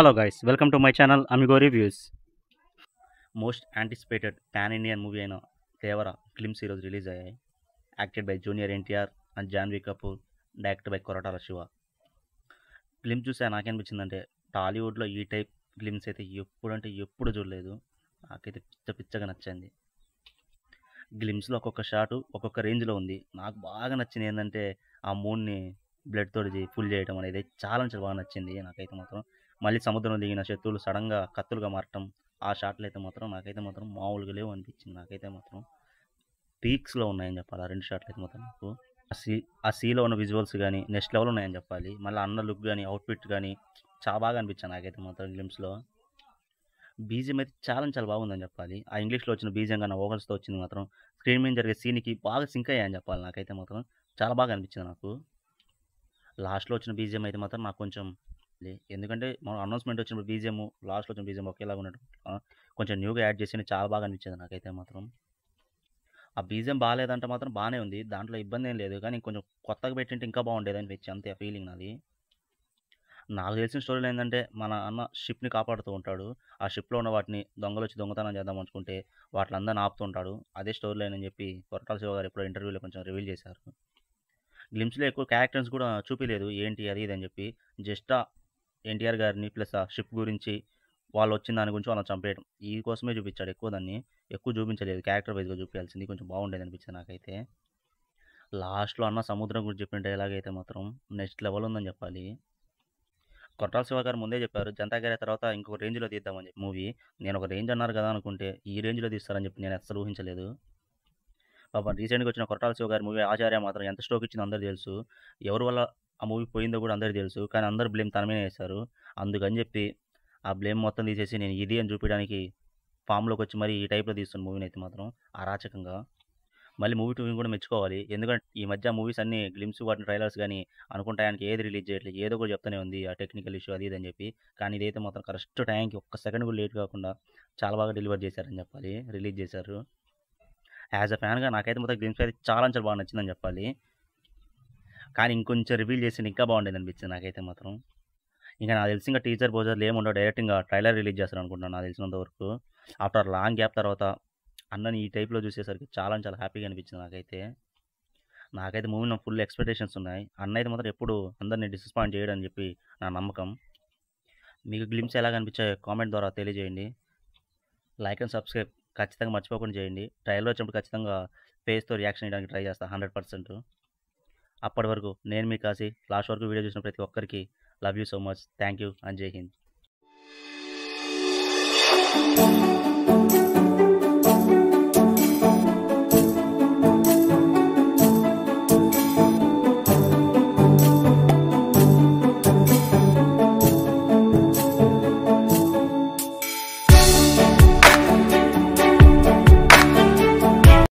hello guys welcome to my channel Amigo reviews most anticipated pan Indian movie అయిన Devara films ఈరోజు release అయ్యాయి acted by junior NTR and Janhvi Kapoor direct by Koratala Siva film చూసా అనిపించిందంటే టాలీవుడ్లో ఈ type films అయితే ఎప్పుడంటే ఎప్పుడు చూడలేదు నాకైతే పిచ్చ పిచ్చగా నచ్చింది గ్లిమ్స్లో ఒక్కొక్క షాటు ఒక్కొక్క రేంజ్లో ఉంది నాకు బాగా నచ్చింది ఏంటంటే ఆ మూడ్ని బ్లడ్ తోటి ఫుల్ చేయడం అనేది చాలా చాలా బాగా నచ్చింది నాకైతే మాత్రం మళ్ళీ సముద్రం దిగిన శత్రువులు సడన్గా కత్తులుగా మారటం ఆ షాట్లు అయితే మాత్రం నాకైతే మాత్రం మామూలుగా లేవు అనిపించింది నాకైతే మాత్రం పీక్స్లో ఉన్నాయని చెప్పాలి ఆ రెండు షాట్లు అయితే మాత్రం నాకు ఆ సీ ఆ సీలో ఉన్న విజువల్స్ కానీ నెక్స్ట్ లెవెల్ ఉన్నాయని చెప్పాలి మళ్ళీ అన్న లుక్ కానీ అవుట్ఫిట్ కానీ చాలా బాగా అనిపించాను నాకైతే మాత్రం గ్లిమ్స్లో బీజిఎం అయితే చాలా చాలా బాగుందని చెప్పాలి ఆ ఇంగ్లీష్లో వచ్చిన బీజిఎం కానీ ఓకల్స్తో వచ్చింది మాత్రం స్క్రీన్ మీద జరిగే సీన్కి బాగా సింక్ అయ్యాయని చెప్పాలి నాకైతే మాత్రం చాలా బాగా అనిపించింది నాకు లాస్ట్లో వచ్చిన బీజిఎం అయితే మాత్రం నాకు కొంచెం ఎందుకంటే మనం అనౌన్స్మెంట్ వచ్చినప్పుడు బీజిఎం లాస్ట్లో వచ్చిన బీజిఎం ఒకేలాగా ఉన్నట్టు కొంచెం న్యూగా యాడ్ చేసి చాలా బాగా అనిపించింది నాకైతే మాత్రం ఆ బీజిఎం బాగాలేదంటే మాత్రం బాగానే ఉంది దాంట్లో ఇబ్బంది ఏం లేదు కానీ కొంచెం కొత్తగా పెట్టింటే ఇంకా బాగుండేది అనిపించి అంతే ఫీలింగ్ నాది నాకు తెలిసిన స్టోరీలో ఏంటంటే మన అన్న షిప్ని కాపాడుతూ ఉంటాడు ఆ షిప్లో ఉన్న వాటిని దొంగలు వచ్చి దొంగతనం చేద్దాం అనుకుంటే వాటిని ఆపుతూ ఉంటాడు అదే స్టోరీలో లైన్ అని చెప్పి కొరటాల శివ గారు ఎప్పుడో ఇంటర్వ్యూలో కొంచెం రివీల్ చేశారు గ్లిమ్స్లో ఎక్కువ క్యారెక్టర్స్ కూడా చూపించలేదు ఏంటి అది ఇది అని చెప్పి జస్ట్ ఎన్టీఆర్ గారిని ప్లస్ ఆ షిప్ గురించి వాళ్ళు వచ్చిన దాని గురించి వాళ్ళని చంపేయడం ఈ కోసమే చూపించాడు ఎక్కువ దాన్ని ఎక్కువ చూపించలేదు క్యారెక్టర్ వైజ్గా చూపించాల్సింది కొంచెం బాగుండేది అనిపించింది నాకైతే లాస్ట్లో అన్న సముద్రం గురించి చెప్పిన డైలాగ్ అయితే మాత్రం నెక్స్ట్ లెవెల్ ఉందని చెప్పాలి కొట్రాల శివ గారు ముందే చెప్పారు జనతా గారి తర్వాత ఇంకొక రేంజ్లో తీద్దామని చెప్పి మూవీ నేను ఒక రేంజ్ అన్నారు కదా అనుకుంటే ఈ రేంజ్లో తీస్తారని చెప్పి నేను అసలు ఊహించలేదు పాపం రీసెంట్గా వచ్చిన కొట్రాల శివ గారి మూవీ ఆచార్య మాత్రం ఎంత స్టోక్ ఇచ్చిందో అందరూ తెలుసు ఎవరి వల్ల ఆ మూవీ పోయిందో కూడా అందరికీ తెలుసు కానీ అందరు బ్లేమ్ తన మీద వేస్తారు అందుకని చెప్పి ఆ బ్లేమ్ మొత్తం తీసేసి నేను ఇది అని చూపించడానికి ఫామ్లోకి వచ్చి మరి ఈ టైప్లో తీస్తున్న మూవీని అయితే మాత్రం అరాచకంగా మళ్ళీ మూవీ టూవింగ్ కూడా మెచ్చుకోవాలి ఎందుకంటే ఈ మధ్య మూవీస్ అన్ని గ్లిమ్స్ వాటిని ట్రైలర్స్ కానీ అనుకుంటా ఆయనకి ఏది రిలీజ్ చేయట్లేదు ఏదో కూడా చెప్తూనే ఉంది ఆ టెక్నికల్ ఇష్యూ అది ఇదని చెప్పి కానీ ఇదైతే మాత్రం కరెక్ట్ టైంకి ఒక్క సెకండ్ కూడా లేట్ కాకుండా చాలా బాగా డెలివర్ చేశారని చెప్పాలి రిలీజ్ చేశారు యాజ్ అ ఫ్యాన్గా నాకైతే మొత్తం గ్లిమ్స్ అయితే చాలా చాలా బాగా నచ్చిందని చెప్పాలి కానీ ఇంకొంచెం రివీల్ చేసి ఇంకా బాగుండేది అనిపించింది నాకైతే మాత్రం ఇంకా నాకు తెలిసి ఇంకా టీచర్ పోజర్లు ఏముండవు డైరెక్ట్ ఇంకా ట్రైలర్ రిలీజ్ చేస్తారు అనుకుంటున్నాను నాకు తెలిసినంత వరకు ఆఫ్టర్ లాంగ్ గ్యాప్ తర్వాత అన్నని ఈ టైప్లో చూసేసరికి చాలా చాలా హ్యాపీగా అనిపించింది నాకైతే నాకైతే మూవీ నా ఫుల్ ఎక్స్పెక్టేషన్స్ ఉన్నాయి అన్న అయితే మాత్రం ఎప్పుడు అందరినీ డిసప్పాయింట్ చేయడని చెప్పి నా నమ్మకం మీకు గ్లిమ్స్ ఎలా కనిపించాయో కామెంట్ ద్వారా తెలియజేయండి లైక్ అండ్ సబ్స్క్రైబ్ ఖచ్చితంగా మర్చిపోకుండా చేయండి ట్రైలర్ వచ్చినప్పుడు ఖచ్చితంగా ఫేస్తో రియాక్షన్ చేయడానికి ట్రై చేస్తాను హండ్రెడ్ పర్సెంట్ అప్పటి వరకు నేను మీ కాసి లాస్ట్ వరకు వీడియో చూసిన ప్రతి ఒక్కరికి love you so much thank you and Jai Hind